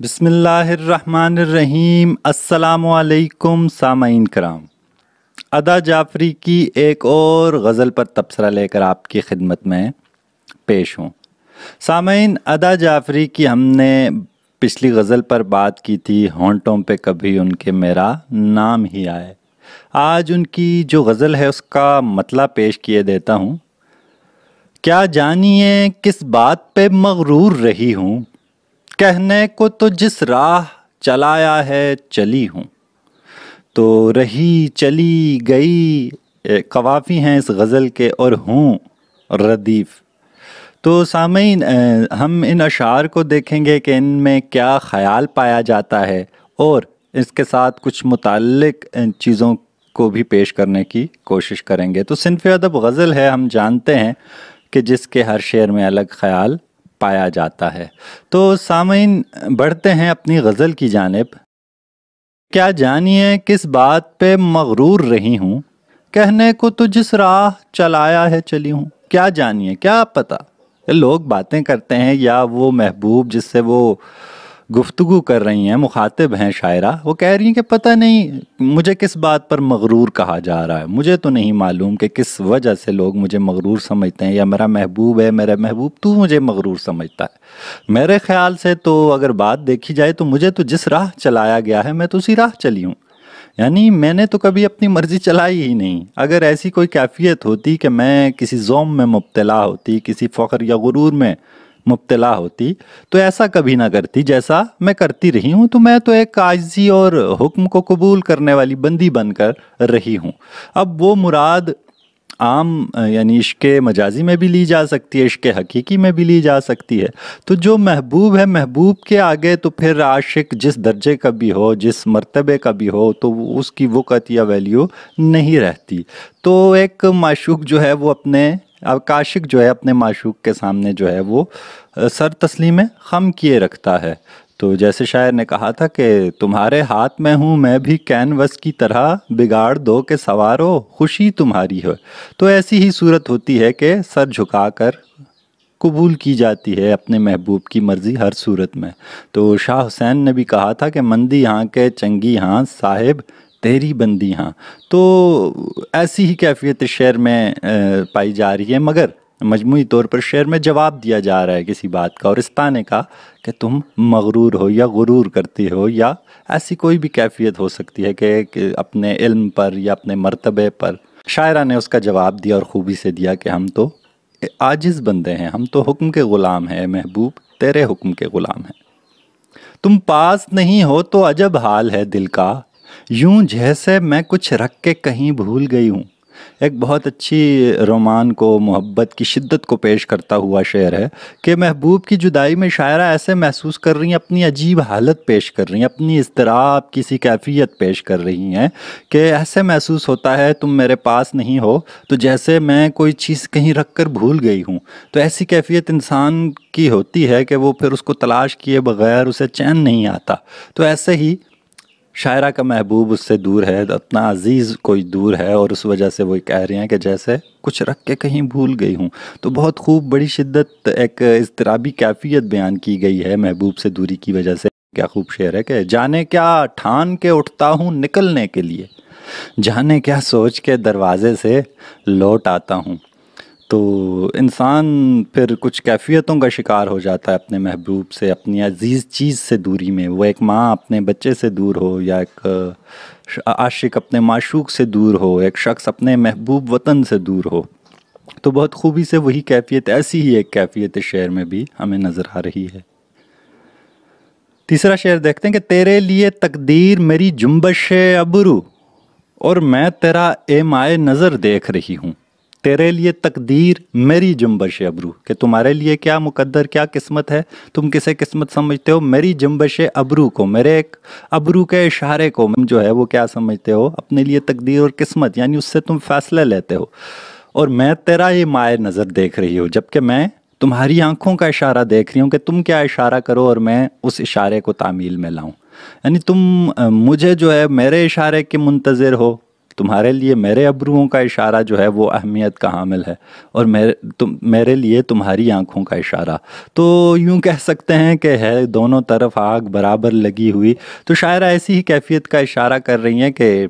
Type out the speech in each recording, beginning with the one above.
बिसमीम् अल्लाम सामीन कराम अदा जाफरी की एक और गज़ल पर तबसरा लेकर आपकी खिदमत में पेश हूँ सामीन अदा जाफरी की हमने पिछली गज़ल पर बात की थी होंटों पे कभी उनके मेरा नाम ही आए आज उनकी जो गज़ल है उसका मतला पेश किए देता हूँ क्या जानिए किस बात पे मगरूर रही हूँ कहने को तो जिस राह चलाया है चली हूँ तो रही चली गई कवाफ़ी हैं इस गज़ल के और हूँ रदीफ़ तो सामीन हम इन अशार को देखेंगे कि इनमें क्या ख्याल पाया जाता है और इसके साथ कुछ मुतलक चीज़ों को भी पेश करने की कोशिश करेंगे तो सिनफ अदब गज़ल है हम जानते हैं कि जिसके हर शेर में अलग ख्याल पाया जाता है तो सामीन बढ़ते हैं अपनी गज़ल की जानब क्या जानिए किस बात पे मगरूर रही हूँ कहने को तो जिस राह चलाया है चली हूँ क्या जानिए क्या पता लोग बातें करते हैं या वो महबूब जिससे वो गुफ्तु कर रही हैं मुखातिब हैं शायरा वो कह रही हैं कि पता नहीं मुझे किस बात पर मगरूर कहा जा रहा है मुझे तो नहीं मालूम कि किस वजह से लोग मुझे मगरूर समझते हैं या मेरा महबूब है मेरा महबूब तू मुझे मगरूर समझता है मेरे ख्याल से तो अगर बात देखी जाए तो मुझे तो जिस राह चलाया गया है मैं तो उसी राह चली हूँ यानी मैंने तो कभी अपनी मर्ज़ी चलाई ही नहीं अगर ऐसी कोई कैफियत होती कि मैं किसी जोम में मुबतला होती किसी फ़ख्र या गुरूर में मुबतला होती तो ऐसा कभी ना करती जैसा मैं करती रही हूँ तो मैं तो एक काजी और हुक्म को कबूल करने वाली बंदी बनकर रही हूँ अब वो मुराद आम यानी इश्क मजाजी में भी ली जा सकती है इश्क हकीकी में भी ली जा सकती है तो जो महबूब है महबूब के आगे तो फिर आशिक जिस दर्जे का भी हो जिस मरतबे का भी हो तो उसकी वक़त या वैल्यू नहीं रहती तो एक माशूक जो है वो अपने अवकाशिक जो है अपने माशूक के सामने जो है वो सर तस्लीम खम किए रखता है तो जैसे शायर ने कहा था कि तुम्हारे हाथ में हूँ मैं भी कैनवस की तरह बिगाड़ दो के सवारो खुशी तुम्हारी हो तो ऐसी ही सूरत होती है कि सर झुकाकर कबूल की जाती है अपने महबूब की मर्ज़ी हर सूरत में तो शाह हुसैन ने भी कहा था कि मंदी हाँ के चंगी हाँ साहिब तेरी बंदी हाँ तो ऐसी ही कैफियत शेर में पाई जा रही है मगर मजमू तौर पर शेर में जवाब दिया जा रहा है किसी बात का और इस ताने का कि तुम मगरूर हो या गुरूर करती हो या ऐसी कोई भी कैफियत हो सकती है कि अपने इल्म पर या अपने मरतबे पर शायरा ने उसका जवाब दिया और ख़ूबी से दिया कि हम तो आजिज़ बंदे हैं हम तो हुक्म के ग़ुलाम हैं महबूब तेरे हुक्म के ग़ुलाम हैं तुम पास नहीं हो तो अजब हाल है दिल का यूं जैसे मैं कुछ रख के कहीं भूल गई हूँ एक बहुत अच्छी रोमान को मोहब्बत की शिद्दत को पेश करता हुआ शेर है कि महबूब की जुदाई में शायरा ऐसे महसूस कर रही हैं अपनी अजीब हालत पेश कर रही हैं अपनी इसतराब किसी कैफियत पेश कर रही हैं कि ऐसे महसूस होता है तुम मेरे पास नहीं हो तो जैसे मैं कोई चीज़ कहीं रख कर भूल गई हूँ तो ऐसी कैफियत इंसान की होती है कि वो फिर उसको तलाश किए बगैर उसे चैन नहीं आता तो ऐसे ही शायरा का महबूब उससे दूर है अपना अजीज़ कोई दूर है और उस वजह से वो कह रहे हैं कि जैसे कुछ रख के कहीं भूल गई हूँ तो बहुत खूब बड़ी शिद्दत एक इसतराबी कैफियत बयान की गई है महबूब से दूरी की वजह से क्या खूब शेर है कि जाने क्या ठान के उठता हूँ निकलने के लिए जाने क्या सोच के दरवाजे से लौट आता हूँ तो इंसान फिर कुछ कैफियतों का शिकार हो जाता है अपने महबूब से अपनी अजीज़ चीज़ से दूरी में वो एक माँ अपने बच्चे से दूर हो या एक आशिक अपने माशूक से दूर हो एक शख्स अपने महबूब वतन से दूर हो तो बहुत खूबी से वही कैफियत ऐसी ही एक कैफियत शेर में भी हमें नज़र आ रही है तीसरा शेर देखते हैं कि तेरे लिए तकदीर मेरी जुम्बश अबरू और मैं तेरा एमाए नज़र देख रही हूँ तेरे लिए तकदीर मेरी जुम्बश अबरू कि तुम्हारे लिए क्या मुकद्दर क्या किस्मत है तुम किसे किस्मत समझते हो मेरी जुम्बश अबरू को मेरे एक अबरू के इशारे को जो है वो क्या समझते हो अपने लिए तकदीर और किस्मत यानी उससे तुम फैसले लेते हो और मैं तेरा ये माय नज़र देख रही हूँ जबकि मैं तुम्हारी आंखों का इशारा देख रही हूँ कि तुम क्या इशारा करो और मैं उस इशारे को तामील में लाऊँ यानी तुम मुझे जो है मेरे इशारे के मुंतज़र हो तुम्हारे लिए मेरे अब्रुओं का इशारा जो है वो अहमियत का हामिल है और मेरे तुम मेरे लिए तुम्हारी आँखों का इशारा तो यूँ कह सकते हैं कि है दोनों तरफ आग बराबर लगी हुई तो शायर ऐसी ही कैफियत का इशारा कर रही हैं कि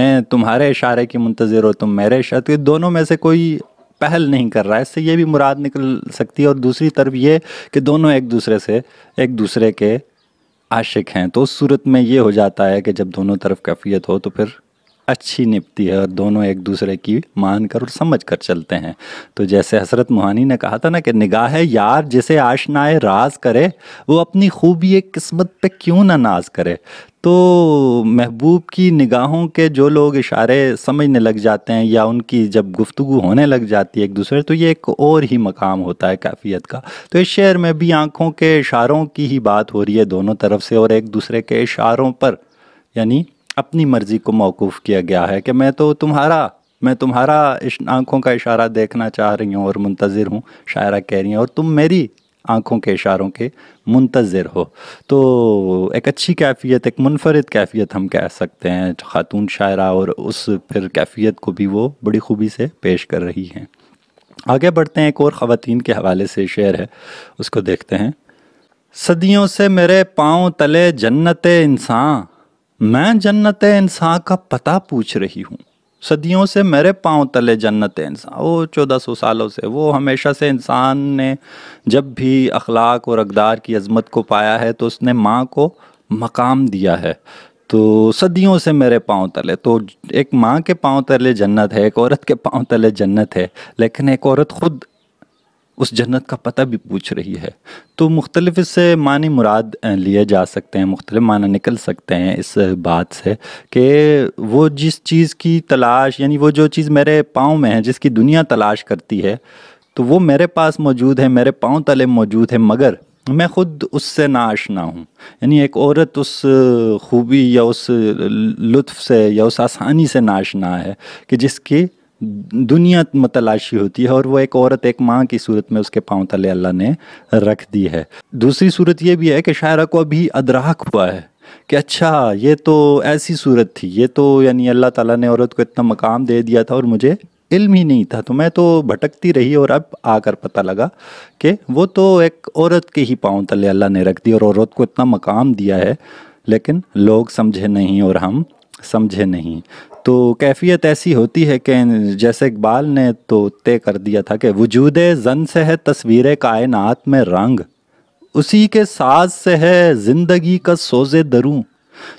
मैं तुम्हारे इशारे की मुंतज़र हो तुम मेरे इशारे तो दोनों में से कोई पहल नहीं कर रहा है इससे ये भी मुराद निकल सकती है और दूसरी तरफ ये कि दोनों एक दूसरे से एक दूसरे के आशिक हैं तो उस सूरत में ये हो जाता है कि जब दोनों तरफ कैफियत हो तो फिर अच्छी निपती है और दोनों एक दूसरे की मान कर और समझ कर चलते हैं तो जैसे हसरत मोहानी ने कहा था ना कि निगाह यार जिसे आशनाए राज करे वो अपनी खूबी किस्मत पे क्यों ना नाज करे तो महबूब की निगाहों के जो लोग इशारे समझने लग जाते हैं या उनकी जब गुफ्तु होने लग जाती है एक दूसरे तो ये एक और ही मकाम होता है काफ़ियत का तो इस शेर में भी आँखों के इशारों की ही बात हो रही है दोनों तरफ से और एक दूसरे के इशारों पर यानी अपनी मर्ज़ी को मौकूफ़ किया गया है कि मैं तो तुम्हारा मैं तुम्हारा आँखों का इशारा देखना चाह रही हूँ और मुंतज़र हूँ शायरा कह रही हैं और तुम मेरी आँखों के इशारों के मुंतज़र हो तो एक अच्छी कैफियत एक मुनफरद कैफियत हम कह सकते हैं ख़ातून शायरा और उस फिर कैफियत को भी वो बड़ी खूबी से पेश कर रही हैं आगे बढ़ते हैं एक और ख़वान के हवाले से शेर है उसको देखते हैं सदियों से मेरे पाँव तले जन्नत इंसान मैं जन्नत इंसान का पता पूछ रही हूँ सदियों से मेरे पाँव तले जन्नत इंसान वो चौदह सौ सालों से वो हमेशा से इंसान ने जब भी अखलाक और अकदार की अजमत को पाया है तो उसने माँ को मकाम दिया है तो सदियों से मेरे पाँव तले तो एक माँ के पाँव तले जन्नत है एक औरत के पाँव तले जन्नत है लेकिन एक औरत खुद उस जन्नत का पता भी पूछ रही है तो मुख्तलिफ इससे मानी मुराद लिए जा सकते हैं मुख्तलिफ माना निकल सकते हैं इस बात से कि वो जिस चीज़ की तलाश यानी वो जो चीज़ मेरे पाँव में है जिसकी दुनिया तलाश करती है तो वो मेरे पास मौजूद है मेरे पाँव तले मौजूद है मगर मैं ख़ुद उससे नाशना हूँ यानी एक औरत उस खूबी या उस लुत्फ़ से या उस आसानी से नाशना है कि जिसकी दुनिया मतलाशी होती है और वो एक औरत एक माँ की सूरत में उसके पाँव तले अल्लाह ने रख दी है दूसरी सूरत यह भी है कि शायरा को अभी अदराक हुआ है कि अच्छा ये तो ऐसी सूरत थी ये तो यानी अल्लाह ताला ने औरत को इतना मकाम दे दिया था और मुझे इल्म ही नहीं था तो मैं तो भटकती रही और अब आकर पता लगा कि वो तो एक औरत के ही पाँव तले अल्लाह ने रख दी और औरत को इतना मकाम दिया है लेकिन लोग समझे नहीं और हम समझे नहीं तो कैफियत ऐसी होती है कि जैसे इकबाल ने तो तय कर दिया था कि वजूद जन से है तस्वीर कायनात में रंग उसी के साज से है ज़िंदगी का सोजे दरूँ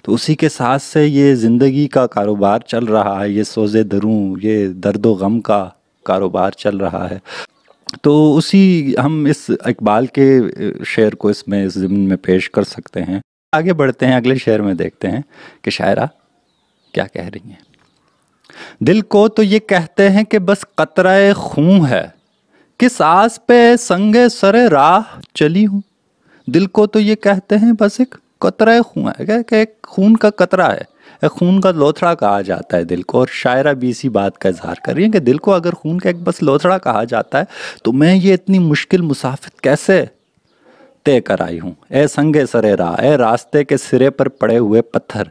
तो उसी के साथ से ये ज़िंदगी का कारोबार चल रहा है ये सोजे दरूँ ये दर्द व गम का कारोबार चल रहा है तो उसी हम इस इकबाल के शेर को इसमें इस ज़मीन में पेश कर सकते हैं आगे बढ़ते हैं अगले शेर में देखते हैं कि शायरा क्या कह रही हैं दिल को तो ये कहते हैं कि बस कतरा खूं है किस आस पे संगे सरे राह चली हूँ दिल को तो ये कहते हैं बस एक कतरा खून है क्या कि एक खून का कतरा है एक खून का लोथड़ा कहा जाता है दिल को और शायरा भी इसी बात का इजहार कर रही है कि दिल को अगर खून का एक बस लोथड़ा कहा जाता है तो मैं ये इतनी मुश्किल मुसाफत कैसे तय कराई हूँ ए संगे सरे राह ए रास्ते के सिरे पर पड़े हुए पत्थर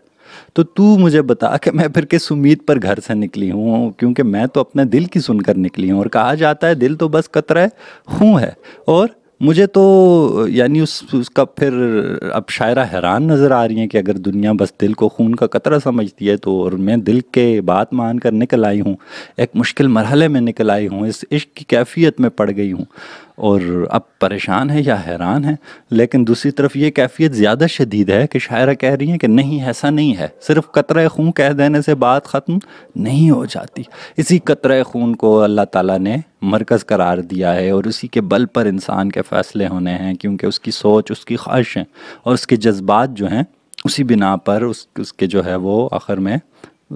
तो तू मुझे बता कि मैं फिर किस उम्मीद पर घर से निकली हूँ क्योंकि मैं तो अपने दिल की सुनकर निकली हूँ और कहा जाता है दिल तो बस कतरा हूँ है और मुझे तो यानी उस उसका फिर अब शायरा हैरान नज़र आ रही है कि अगर दुनिया बस दिल को खून का कतरा समझती है तो और मैं दिल के बात मान कर निकल आई हूँ एक मुश्किल मरहले में निकल आई हूँ इस इश्क की कैफियत में पड़ गई हूँ और अब परेशान है या हैरान हैं लेकिन दूसरी तरफ ये कैफियत ज़्यादा शदीद है कि शायरा कह रही हैं कि नहीं ऐसा नहीं है सिर्फ कतरा खून कह देने से बात ख़त्म नहीं हो जाती इसी कतरा खून को अल्लाह ताला ने मरकज़ करार दिया है और उसी के बल पर इंसान के फ़ैसले होने हैं क्योंकि उसकी सोच उसकी ख्वाहिशें और उसके जज्बात जो हैं उसी बिना पर उस उसके जो है वो आखिर में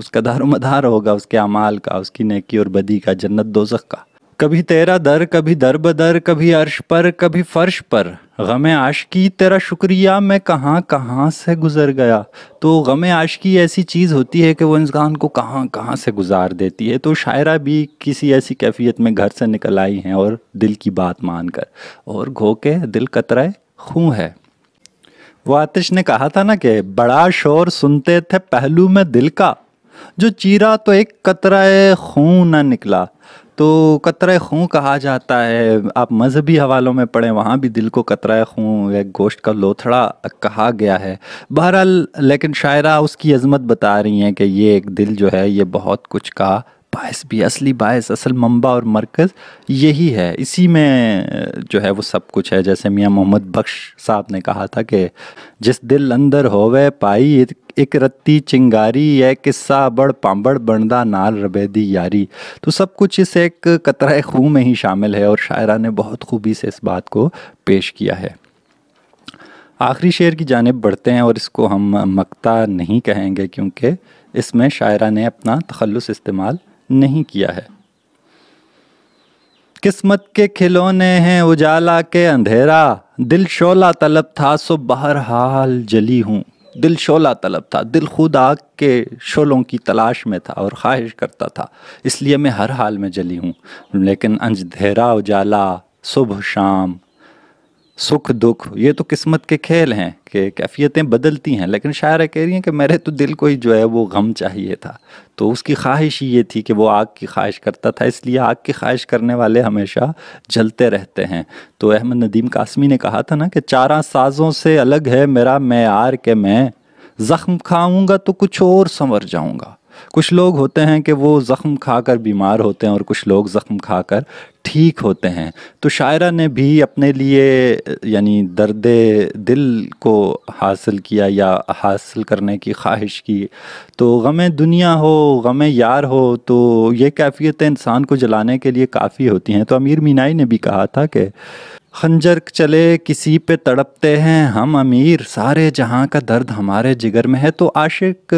उसका मदार होगा उसके अमाल का उसकी नेकी और बदी का जन्नत दोजख का कभी तेरा दर कभी दर बदर कभी अर्श पर कभी फर्श पर गम आशकी तेरा शुक्रिया मैं कहाँ कहाँ से गुज़र गया तो गम आशकी ऐसी चीज़ होती है कि वो इंसान को कहाँ कहाँ से गुजार देती है तो शायरा भी किसी ऐसी कैफियत में घर से निकल आई हैं और दिल की बात मानकर और घो के दिल कतरा खूँ है वो आतिश ने कहा था ना कि बड़ा शोर सुनते थे पहलू में दिल का जो चीरा तो एक कतरा खून ना निकला तो कतरा खूँ कहा जाता है आप मजहबी हवालों में पढ़ें वहाँ भी दिल को कतरा खूँ या गोश्त का लोथड़ा कहा गया है बहरहाल लेकिन शायरा उसकी अजमत बता रही हैं कि ये एक दिल जो है ये बहुत कुछ का बायस भी असली बायस असल मंबा और मरकज़ यही है इसी में जो है वो सब कुछ है जैसे मियाँ मोहम्मद बख्श साहब ने कहा था कि जिस दिल अंदर होवे पाई एक रत्ती चिंगारी है किस्सा बड़ पांबड़ बणदा नाल रबेदी यारी तो सब कुछ इस एक कतरा खूह में ही शामिल है और शायरा ने बहुत खूबी से इस बात को पेश किया है आखिरी शेर की जानब बढ़ते हैं और इसको हम मकता नहीं कहेंगे क्योंकि इसमें शायरा ने अपना तखलस इस्तेमाल नहीं किया है किस्मत के खिलौने हैं उजाला के अंधेरा दिल शोला तलब था सो हाल जली हूँ दिल शोला तलब था दिल खुद आग के शोलों की तलाश में था और ख्वाहिश करता था इसलिए मैं हर हाल में जली हूँ लेकिन अंधेरा उजाला सुबह शाम सुख दुख ये तो किस्मत के खेल हैं कि कैफियतें बदलती हैं लेकिन शायरा कह रही हैं कि मेरे तो दिल को ही जो है वो गम चाहिए था तो उसकी ख्वाहिश ही ये थी कि वो आग की ख्वाहिश करता था इसलिए आग की ख्वाहिश करने वाले हमेशा जलते रहते हैं तो अहमद नदीम कासमी ने कहा था ना कि चारा साजों से अलग है मेरा मैार के मैं ज़ख्म खाऊँगा तो कुछ और संवर जाऊँगा कुछ लोग होते हैं कि वो ज़ख्म खाकर बीमार होते हैं और कुछ लोग ज़ख्म खाकर ठीक होते हैं तो शायरा ने भी अपने लिए यानी दर्द दिल को हासिल किया या हासिल करने की ख्वाहिश की तो गम दुनिया हो गम यार हो तो ये कैफियतें इंसान को जलाने के लिए काफ़ी होती हैं तो अमीर मीनाई ने भी कहा था कि खंजर चले किसी पे तड़पते हैं हम अमीर सारे जहाँ का दर्द हमारे जिगर में है तो आशिक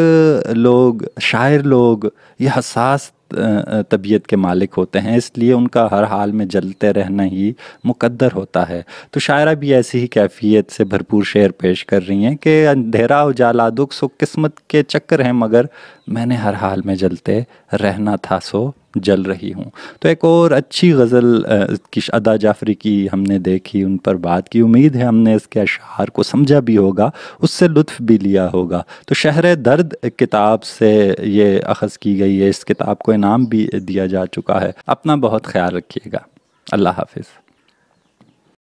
लोग शायर लोग ये हसास तबीयत के मालिक होते हैं इसलिए उनका हर हाल में जलते रहना ही मुकद्दर होता है तो शायरा भी ऐसी ही कैफियत से भरपूर शेर पेश कर रही हैं कि अंधेरा उजाला दुख सो किस्मत के चक्कर हैं मगर मैंने हर हाल में जलते रहना था सो जल रही हूँ तो एक और अच्छी गज़ल की अदा जाफरी की हमने देखी उन पर बात की उम्मीद है हमने इसके अशार को समझा भी होगा उससे लुत्फ़ भी लिया होगा तो शहर दर्द किताब से ये अखज़ की गई है इस किताब को इनाम भी दिया जा चुका है अपना बहुत ख्याल रखिएगा अल्लाह हाफिज़